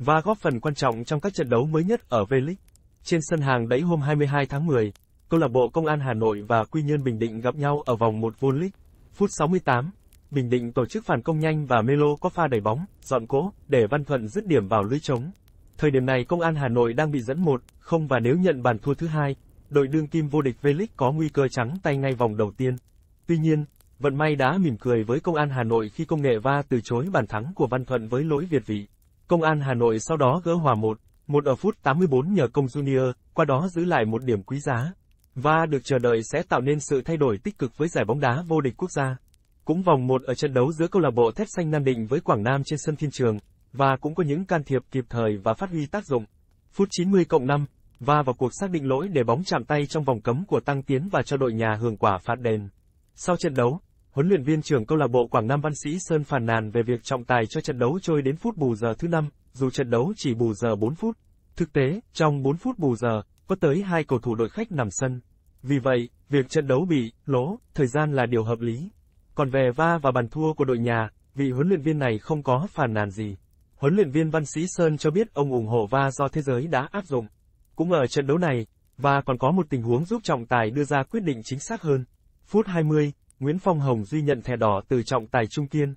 và góp phần quan trọng trong các trận đấu mới nhất ở V-League. Trên sân hàng đẫy hôm 22 tháng 10, câu lạc bộ Công an Hà Nội và Quy Nhơn Bình Định gặp nhau ở vòng 1 V-League. Phút 68, Bình Định tổ chức phản công nhanh và Melo có pha đẩy bóng, dọn cỗ để Văn Thuận dứt điểm vào lưới trống. Thời điểm này Công an Hà Nội đang bị dẫn 1 không và nếu nhận bàn thua thứ hai, đội đương kim vô địch V-League có nguy cơ trắng tay ngay vòng đầu tiên. Tuy nhiên, vận may đã mỉm cười với Công an Hà Nội khi công nghệ va từ chối bàn thắng của Văn Thuận với lỗi Việt vị. Công an Hà Nội sau đó gỡ hòa 1, 1 ở phút 84 nhờ công Junior, qua đó giữ lại một điểm quý giá. Và được chờ đợi sẽ tạo nên sự thay đổi tích cực với giải bóng đá vô địch quốc gia. Cũng vòng một ở trận đấu giữa câu lạc bộ Thép Xanh Nam Định với Quảng Nam trên sân Thiên Trường, và cũng có những can thiệp kịp thời và phát huy tác dụng. Phút 90 cộng 5, và vào cuộc xác định lỗi để bóng chạm tay trong vòng cấm của Tăng Tiến và cho đội nhà hưởng quả phạt đền. Sau trận đấu, huấn luyện viên trưởng câu lạc bộ Quảng Nam Văn Sĩ Sơn phàn nàn về việc trọng tài cho trận đấu trôi đến phút bù giờ thứ năm, dù trận đấu chỉ bù giờ 4 phút. Thực tế, trong 4 phút bù giờ, có tới hai cầu thủ đội khách nằm sân. Vì vậy, việc trận đấu bị lỗ thời gian là điều hợp lý. Còn về va và bàn thua của đội nhà, vị huấn luyện viên này không có phàn nàn gì. Huấn luyện viên Văn Sĩ Sơn cho biết ông ủng hộ va do thế giới đã áp dụng. Cũng ở trận đấu này, và còn có một tình huống giúp trọng tài đưa ra quyết định chính xác hơn. Phút 20, Nguyễn Phong Hồng duy nhận thẻ đỏ từ trọng tài Trung Kiên.